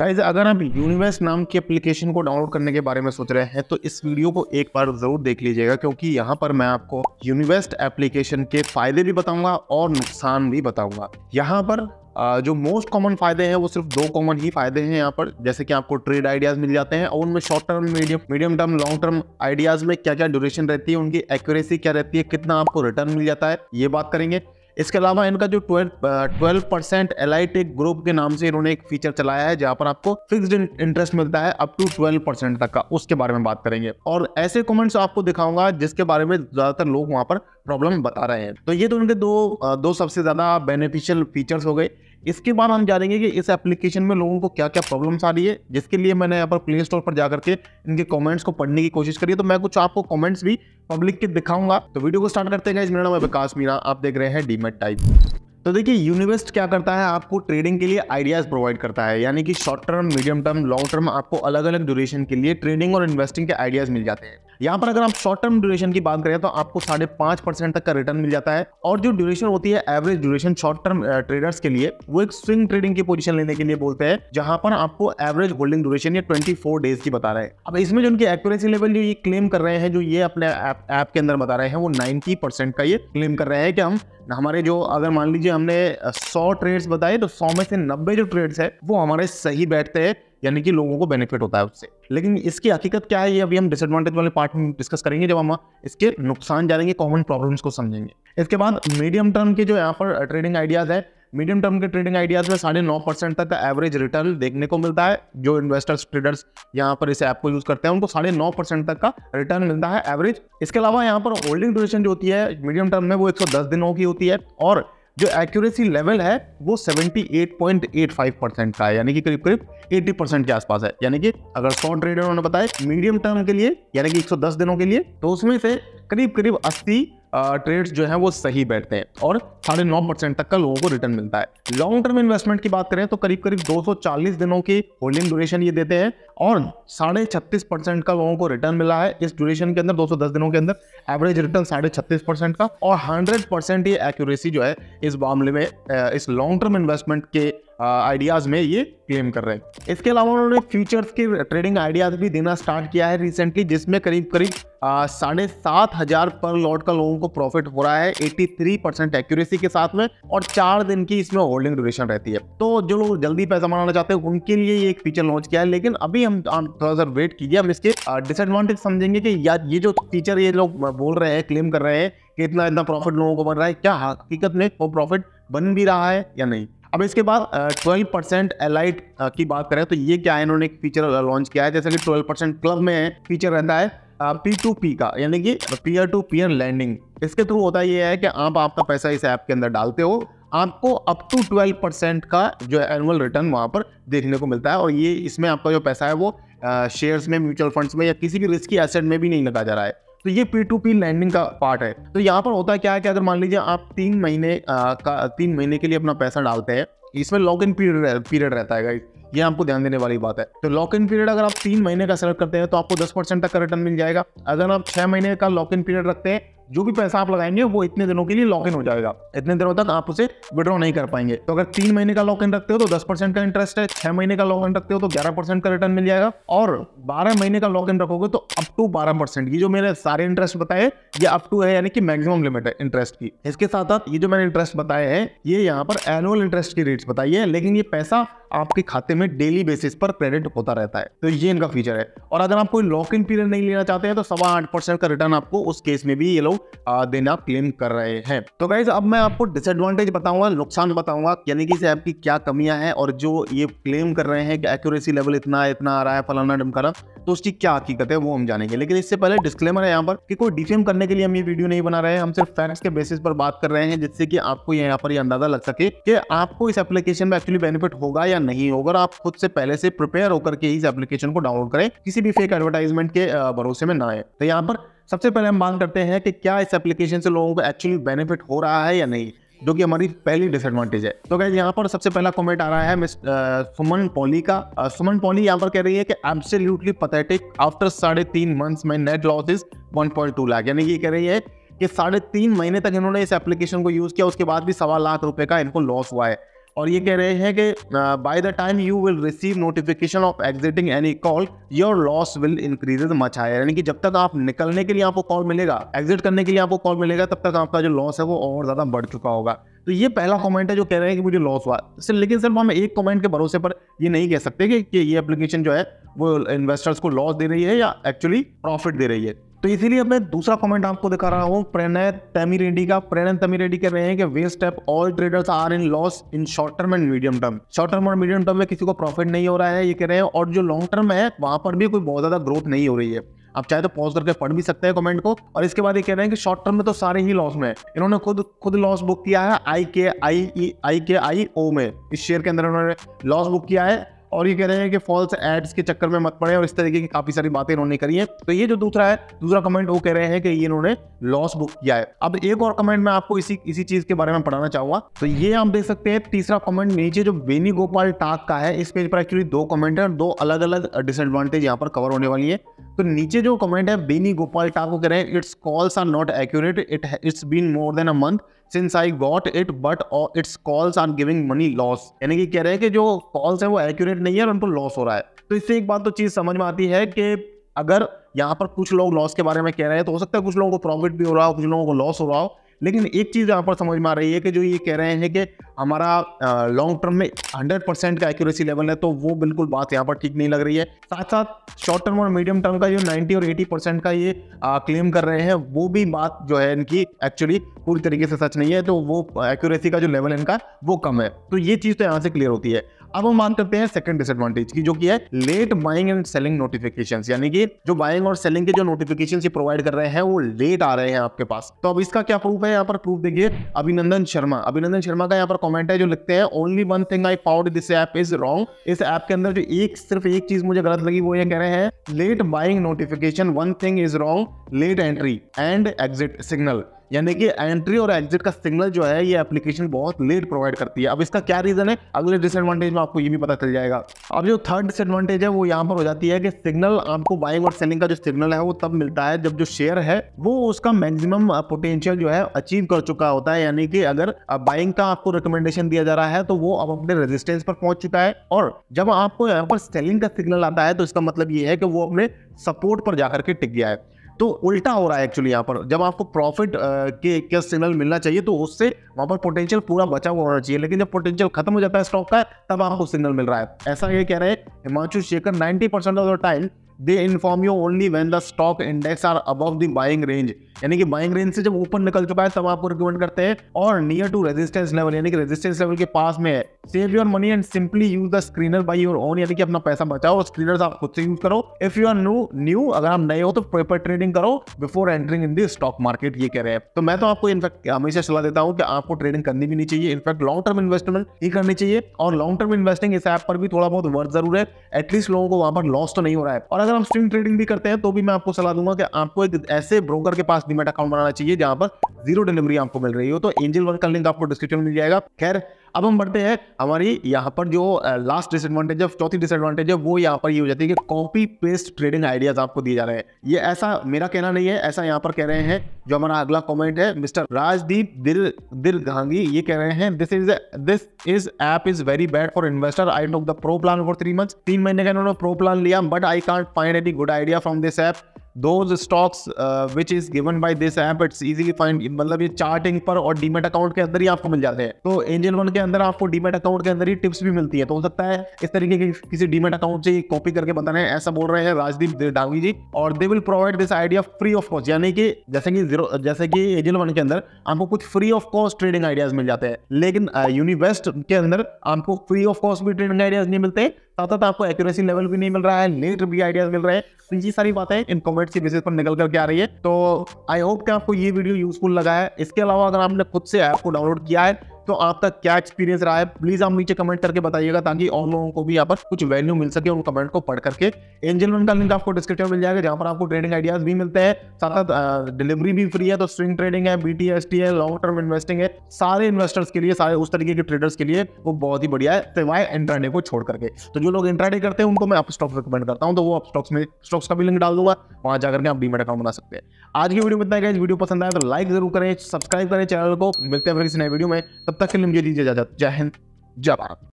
guys अगर आप universe नाम की एप्लीकेशन को डाउनलोड करने के बारे में सोच रहे हैं तो इस वीडियो को एक बार ज़रूर देख लीजिएगा क्योंकि यहाँ पर मैं आपको यूनिवर्स एप्लीकेशन के फ़ायदे भी बताऊंगा और नुकसान भी बताऊंगा यहाँ पर जो मोस्ट कॉमन फायदे हैं वो सिर्फ दो कॉमन ही फायदे हैं यहाँ पर जैसे कि आपको ट्रेड आइडियाज मिल जाते हैं और उनमें short term medium medium term long term ideas में क्या क्या ड्यूरेशन रहती है उनकी एक्यूरेसी क्या रहती है कितना आपको रिटर्न मिल जाता है ये बात करेंगे इसके अलावा इनका जो ट्वेल्व ट्वेल्व परसेंट एलाइटेक ग्रुप के नाम से इन्होंने एक फीचर चलाया है जहां पर आपको फिक्स्ड इंटरेस्ट मिलता है अप टू ट्वेल्व परसेंट तक का उसके बारे में बात करेंगे और ऐसे कमेंट्स आपको दिखाऊंगा जिसके बारे में ज्यादातर लोग वहां पर प्रॉब्लम बता रहे हैं तो ये तो उनके दो दो सबसे ज्यादा बेनिफिशियल फीचर्स हो गए इसके बाद हम जानेंगे कि इस एप्लीकेशन में लोगों को क्या क्या प्रॉब्लम्स आ रही है जिसके लिए मैंने यहाँ पर प्ले स्टोर पर जाकर के इनके कमेंट्स को पढ़ने की कोशिश करी तो मैं कुछ आपको कमेंट्स भी पब्लिक के दिखाऊंगा तो वीडियो को स्टार्ट करते हैं मेरा नाम है विकास मीरा आप देख रहे हैं डीमेट टाइप तो देखिए यूनिवेस्ट क्या करता है आपको ट्रेडिंग के लिए आइडियाज़ प्रोवाइड करता है यानी कि short term medium term long term आपको अलग अलग ड्यूरेशन के लिए ट्रेडिंग और इन्वेस्टिंग के आइडियाज़ मिल जाते हैं यहाँ पर अगर आप शॉर्ट टर्म ड्यूरेशन की बात करें तो आपको साढ़े पांच परसेंट तक का रिटर्न मिल जाता है और जो ड्यूरेशन होती है average duration short term traders के लिए वो एक स्विंग ट्रेडिंग की पोजीशन लेने के लिए बोलते हैं जहां पर आपको एवरेज होल्डिंग ड्यूरेशन या ट्वेंटी डेज की बता रहे हैं अब इसमें जो उनकी एक्यूरेसी लेवल जो ये क्लेम कर रहे हैं जो ये अपने ऐप के अंदर बता रहे हैं वो नाइनटी परसेंट का ये क्लेम कर रहे हैं कि हम हमारे जो अगर मान लीजिए हमने 100 ट्रेड्स बताए तो 100 में से 90 जो ट्रेड्स है वो हमारे सही बैठते हैं यानी कि लोगों को बेनिफिट होता है उससे लेकिन इसकी हकीकत क्या है ये अभी हम डिसएडवांटेज वाले पार्ट में डिस्कस करेंगे जब हम इसके नुकसान जानेंगे कॉमन प्रॉब्लम्स को समझेंगे इसके बाद मीडियम टर्म के जो यहाँ पर ट्रेडिंग आइडियाज़ है मीडियम टर्म के ट्रेडिंग आइडियाज में साढ़े नौ परसेंट तक एवरेज रिटर्न देखने को मिलता है जो इन्वेस्टर्स ट्रेडर्स यहाँ पर इस ऐप को यूज करते हैं उनको साढ़े नौ परसेंट तक का रिटर्न मिलता है एवरेज इसके अलावा यहाँ पर होल्डिंग ड्यूरेशन जो होती है मीडियम टर्म में वो एक सौ दस दिनों की होती है और जो एक्यूरेसी लेवल है वो 78.85 परसेंट का है यानी कि करीब करीब 80 परसेंट के आसपास है यानी कि अगर शॉर्ट ट्रेडर उन्होंने बताया मीडियम टर्म के लिए यानी कि 110 दिनों के लिए तो उसमें से करीब करीब 80 ट्रेड्स जो है वो सही बैठते हैं और साढ़े नौ परसेंट तक का लोगों को रिटर्न मिलता है लॉन्ग टर्म इन्वेस्टमेंट की बात करें तो करीब करीब 240 दिनों की होल्डिंग ड्यूरेशन ये देते हैं और साढ़े छत्तीस परसेंट का लोगों को रिटर्न मिला है इस ड्यूरेशन के अंदर 210 दिनों के अंदर एवरेज रिटर्न साढ़े छत्तीस परसेंट का और हंड्रेड परसेंट ये एक्यूरेसी जो है इस मामले में इस लॉन्ग टर्म इन्वेस्टमेंट के आइडियाज़ में ये क्लेम कर रहे हैं इसके अलावा उन्होंने फ्यूचर्स के ट्रेडिंग आइडियाज़ भी देना स्टार्ट किया है रिसेंटली जिसमें करीब करीब साढ़े सात हज़ार पर लॉट का लोगों को प्रॉफिट हो रहा है 83 परसेंट एक्यूरेसी के साथ में और चार दिन की इसमें होल्डिंग ड्यूरेशन रहती है तो जो लोग जल्दी पैसा बनाना चाहते हैं उनके लिए ये एक फीचर लॉन्च किया है लेकिन अभी हम थोड़ा सा वेट कीजिए हम इसके डिसएडवांटेज समझेंगे कि यार ये जो फीचर ये लोग बोल रहे हैं क्लेम कर रहे हैं कि इतना इतना प्रॉफिट लोगों को बन रहा है क्या हकीकत में वो प्रॉफिट बन भी रहा है या नहीं अब इसके बाद ट्वेल्व परसेंट एलाइट की बात करें तो ये क्या है इन्होंने एक फीचर लॉन्च किया है जैसे कि ट्वेल्व परसेंट क्लब में फीचर रहता है पी टू पी का यानी कि पीयर टू पीयर लैंडिंग इसके थ्रू होता ये है कि आप आपका पैसा इस ऐप के अंदर डालते हो आपको अप टू ट्वेल्व परसेंट का जो एनुअल रिटर्न वहाँ पर देखने को मिलता है और ये इसमें आपका जो पैसा है वो शेयर्स में म्यूचुअल फंड्स में या किसी भी रिस्की एसेट में भी नहीं लगा जा रहा है तो ये पी टू पी लैंडिंग का पार्ट है तो यहाँ पर होता क्या है कि अगर मान लीजिए आप तीन महीने का तीन महीने के लिए अपना पैसा डालते हैं इसमें लॉक इन पीरियड पीरियड रहता है गाइस ये आपको ध्यान देने वाली बात है तो लॉक इन पीरियड अगर आप तीन महीने का सेलेक्ट करते हैं तो आपको दस परसेंट तक का रिटर्न मिल जाएगा अगर आप छह महीने का लॉक इन पीरियड रखते हैं जो भी पैसा आप लगाएंगे वो इतने दिनों के लिए लॉक इन हो जाएगा इतने दिनों तक आप उसे विड्रॉ नहीं कर पाएंगे तो अगर तीन महीने का लॉक इन रखते हो तो दस परसेंट का इंटरेस्ट है छह महीने का लॉक इन रखते हो तो ग्यारह परसेंट का रिटर्न मिल जाएगा और बारह महीने का लॉक इन रखोगे तो अप टू बारह परसेंट ये जो मैंने सारे इंटरेस्ट बताए ये अप टू है यानी कि मैक्सिमम लिमिट है इंटरेस्ट की इसके साथ साथ ये जो मैंने इंटरेस्ट बताया है ये यहाँ पर एनुअल इंटरेस्ट की रेट्स बताई है लेकिन ये पैसा आपके खाते में डेली बेसिस पर क्रेडिट होता रहता है तो ये इनका फीचर है और अगर आप कोई लॉक इन पीरियड नहीं लेना चाहते हैं तो सवा आठ परसेंट का रिटर्न आपको उस केस में भी ये लोग देना क्लेम कर रहे हैं तो गाइज अब मैं आपको डिसएडवांटेज बताऊंगा नुकसान बताऊंगा यानी कि इस ऐप की क्या कमियां हैं और जो ये क्लेम कर रहे हैं कि एक्यूरेसी लेवल इतना इतना आ रहा है फलाना डमकाना तो उसकी क्या हकीकत है वो हम जानेंगे लेकिन इससे पहले डिस्क्लेमर है यहाँ पर कि कोई डिफेम करने के लिए हम ये वीडियो नहीं बना रहे हैं हम सिर्फ फैक्ट्स के बेसिस पर बात कर रहे हैं जिससे कि आपको यहाँ पर ये अंदाजा लग सके कि आपको इस एप्लीकेशन में एक्चुअली बेनिफिट होगा या नहीं होगा आप खुद से पहले से प्रिपेयर होकर के इस एप्लीकेशन को डाउनलोड करें किसी भी फेक एडवर्टाइजमेंट के भरोसे में ना आए तो यहाँ पर सबसे पहले हम बात करते हैं कि क्या इस एप्लीकेशन से लोगों को एक्चुअली बेनिफिट हो रहा है या नहीं जो कि हमारी पहली डिसएडवांटेज है तो क्या यहाँ पर सबसे पहला कमेंट आ रहा है मिस सुमन पॉली का आ, सुमन पॉली यहाँ पर कह रही है कि एब्सोल्युटली पथेटिक आफ्टर साढ़े तीन मंथ्स में net loss is two lakh यानी कि कह रही है कि साढ़े तीन महीने तक इन्होंने इस एप्लीकेशन को यूज़ किया उसके बाद भी सवा लाख रुपए का इनको लॉस हुआ है और ये कह रहे हैं कि by the time you will receive notification of exiting any call your loss will increase much higher यानी कि जब तक आप निकलने के लिए आपको कॉल मिलेगा एग्जिट करने के लिए आपको कॉल मिलेगा तब तक आपका जो लॉस है वो और ज़्यादा बढ़ चुका होगा तो ये पहला कमेंट है जो कह रहे हैं कि मुझे लॉस हुआ सिर्फ लेकिन सिर्फ हम एक कमेंट के भरोसे पर ये नहीं कह सकते कि, कि ये एप्लीकेशन जो है वो इन्वेस्टर्स को लॉस दे रही है या एक्चुअली प्रॉफिट दे रही है तो इसीलिए मैं दूसरा कमेंट आपको दिखा रहा हूँ प्रणय तमी रेड्डी का प्रणय तमी रेड्डी कह रहे हैं कि waste app all traders are in loss in short term and medium term short term और मीडियम टर्म में किसी को प्रॉफिट नहीं हो रहा है ये कह रहे हैं और जो लॉन्ग टर्म है वहाँ पर भी कोई बहुत ज़्यादा ग्रोथ नहीं हो रही है आप चाहे तो पॉज करके पढ़ भी सकते हैं कमेंट को और इसके बाद ये कह रहे हैं कि शॉर्ट टर्म में तो सारे ही लॉस में इन्होंने खुद खुद लॉस बुक किया है आई के आई आई के आई ओ में इस शेयर के अंदर उन्होंने लॉस बुक किया है और ये कह रहे हैं कि फॉल्स एड्स के चक्कर में मत पड़े और इस तरीके की काफ़ी सारी बातें इन्होंने करी है तो ये जो दूसरा है दूसरा कमेंट वो कह रहे हैं कि ये इन्होंने लॉस बुक किया है अब एक और कमेंट मैं आपको इसी इसी चीज़ के बारे में पढ़ाना चाहूंगा तो ये आप देख सकते हैं तीसरा कमेंट नीचे जो बेनी गोपाल टाक का है इस पेज पर एक्चुअली दो कमेंट है और दो अलग अलग डिसएडवांटेज यहाँ पर कवर होने वाली है तो नीचे जो कमेंट है बेनी गोपाल टाक वो कह रहे हैं its calls are not accurate it it's been more than a month since I got it but its calls are giving money loss यानी कि कह रहे हैं कि जो कॉल्स है वो एक्यूरेट नहीं है और उनको लॉस हो रहा है तो इससे एक बात तो चीज़ समझ में आती है कि अगर यहाँ पर कुछ लोग लॉस के बारे में कह रहे हैं तो हो सकता है कुछ लोगों को प्रॉफिट भी हो रहा हो कुछ लोगों को लॉस हो रहा हो लेकिन एक चीज़ यहाँ पर समझ में आ रही है कि जो ये कह रहे हैं कि हमारा लॉन्ग टर्म में 100 परसेंट का एक्यूरेसी लेवल है तो वो बिल्कुल बात यहाँ पर ठीक नहीं लग रही है साथ साथ शॉर्ट टर्म और मीडियम टर्म का जो 90 और 80 परसेंट का ये क्लेम कर रहे हैं वो भी बात जो है इनकी एक्चुअली पूरी तरीके से सच नहीं है तो वो एक्यूरेसी का जो लेवल है इनका वो कम है तो ये चीज़ तो यहाँ से क्लियर होती है अब हम बात करते हैं सेकंड डिसएडवांटेज की जो कि है late buying and selling notifications यानी कि जो बाइंग और सेलिंग के जो नोटिफिकेशन ये प्रोवाइड कर रहे हैं वो लेट आ रहे हैं आपके पास तो अब इसका क्या प्रूफ है यहाँ पर प्रूफ देखिए अभिनंदन शर्मा अभिनंदन शर्मा का यहाँ पर कॉमेंट है जो लिखते हैं only one thing I found this app is wrong इस ऐप के अंदर जो एक सिर्फ एक चीज मुझे गलत लगी वो ये कह रहे हैं late buying notification one thing is wrong late entry and exit signal यानी कि एंट्री और एग्जिट का सिग्नल जो है ये एप्लीकेशन बहुत लेट प्रोवाइड करती है अब इसका क्या रीज़न है अगले डिसएडवांटेज में आपको ये भी पता चल जाएगा अब जो थर्ड डिसएडवांटेज है वो यहाँ पर हो जाती है कि सिग्नल आपको बाइंग और सेलिंग का जो सिग्नल है वो तब मिलता है जब जो शेयर है वो उसका मैक्सिमम पोटेंशियल जो है अचीव कर चुका होता है यानी कि अगर बाइंग का आपको रिकमेंडेशन दिया जा रहा है तो वो अब अपने रेजिस्टेंस पर पहुंच चुका है और जब आपको यहाँ पर सेलिंग का सिग्नल आता है तो इसका मतलब ये है कि वो अपने सपोर्ट पर जाकर के टिक गया है तो उल्टा हो रहा है एक्चुअली यहाँ पर जब आपको प्रॉफिट के क्या सिग्नल मिलना चाहिए तो उससे वहाँ पर पोटेंशियल पूरा बचा हुआ होना चाहिए लेकिन जब पोटेंशियल खत्म हो जाता है स्टॉक का तब आपको सिग्नल मिल रहा है ऐसा ये कह रहे हैं Himanshu Shekhar ninety percent of the time they inform you only when the stock index are above the buying range यानी कि बाइंग रेंज से जब ऊपर निकल चुका है तब आपको रिकमेंड करते हैं और नियर टू रेजिस्टेंस लेवल यानी कि रेजिस्टेंस लेवल के पास में है save your money and simply use the screener by your own यानी कि अपना पैसा बचाओ स्क्रीनर आप खुद से यूज करो if you are new new अगर आप नए हो तो पेपर ट्रेडिंग करो before entering in the stock market ये कह रहे हैं तो मैं तो आपको इनफैक्ट हमेशा सलाह देता हूँ कि आपको ट्रेडिंग करनी भी नहीं चाहिए इनफैक्ट लॉन्ग टर्म इन्वेस्टमेंट ही करनी चाहिए और लॉन्ग टर्म इन्वेस्टिंग इस ऐप पर भी थोड़ा बहुत वर्थ जरूर है एटलीस्ट लोगों को वहां पर लॉस तो नहीं हो रहा है और अगर अगर हम स्विंग ट्रेडिंग भी करते हैं तो भी मैं आपको सलाह दूंगा कि आपको एक ऐसे ब्रोकर के पास डिमेट अकाउंट बनाना चाहिए जहां पर जीरो डिलीवरी आपको मिल रही हो तो एंजल वर्क का लिंक आपको डिस्क्रिप्शन मिल जाएगा खैर अब हम बढ़ते हैं हमारी यहाँ पर जो लास्ट डिसएडवांटेज है चौथी डिसएडवांटेज है वो यहाँ पर ये यह हो जाती है कि कॉपी पेस्ट ट्रेडिंग आइडियाज आपको दिए जा रहे हैं ये ऐसा मेरा कहना नहीं है ऐसा यहाँ पर कह रहे हैं जो हमारा अगला कॉमेंट है मिस्टर राजदीप दिल दिल घांगी ये कह रहे हैं this is this is app is very bad for investor I took the pro plan for three month तीन महीने का इन्होंने प्रो प्लान लिया but I can't find any good idea from this app those stocks which is given by this app its easily find मतलब ये charting पर और demat account के अंदर ही आपको मिल जाते हैं तो एंजल वन के अंदर आपको डीमेट अकाउंट के अंदर ही टिप्स भी मिलती है तो हो सकता है इस तरीके के किसी डीमेट अकाउंट से कॉपी करके बताना है ऐसा बोल रहे हैं राजदीप डांगी जी और they will provide this idea free of cost यानी कि जैसे कि जीरो जैसे कि एंजल वन के अंदर आपको कुछ free of cost trading ideas मिल जाते हैं लेकिन यूनिवेस्ट uh, के अंदर आपको फ्री ऑफ कॉस्ट भी ट्रेडिंग आइडियाज नहीं मिलते साथ साथ आपको एक्यूरेसी लेवल भी नहीं मिल रहा है लेट भी आइडियाज मिल रहे हैं तो ये सारी बातें इन कॉमेंट अल्फाबेट की बेसिस पर निकल करके आ रही है तो आई होप कि आपको ये वीडियो यूजफुल लगा है इसके अलावा अगर आपने खुद से ऐप को डाउनलोड किया है तो आपका क्या एक्सपीरियंस रहा है प्लीज आप नीचे कमेंट करके बताइएगा ताकि और लोगों को भी यहाँ पर कुछ वैल्यू मिल सके उन कमेंट को पढ़ करके एंजल वन का लिंक आपको डिस्क्रिप्शन मिल जाएगा जहां पर आपको ट्रेडिंग आइडियाज भी मिलते हैं साथ साथ डिलीवरी भी फ्री है तो स्विंग ट्रेडिंग है बी है लॉन्ग टर्म इन्वेस्टिंग है सारे इन्वेस्टर्स के लिए सारे उस तरीके के ट्रेडर्स के लिए वो बहुत ही बढ़िया है सिवाय इंट्राडे को छोड़ करके तो जो लोग इंट्राडे करते हैं उनको मैं आप स्टॉक रिकमेंड करता हूँ तो वो आप स्टॉक्स में स्टॉक्स का भी लिंक डाल दूंगा वहां जाकर आप डीमेट अकाउंट बना सकते हैं आज की वीडियो में इतना वीडियो पसंद आया तो लाइक जरूर करें सब्सक्राइब करें चैनल को मिलते हैं फिर किसी नए वीडियो में तब तक के लिए मुझे दीजिए जय हिंद जय भारत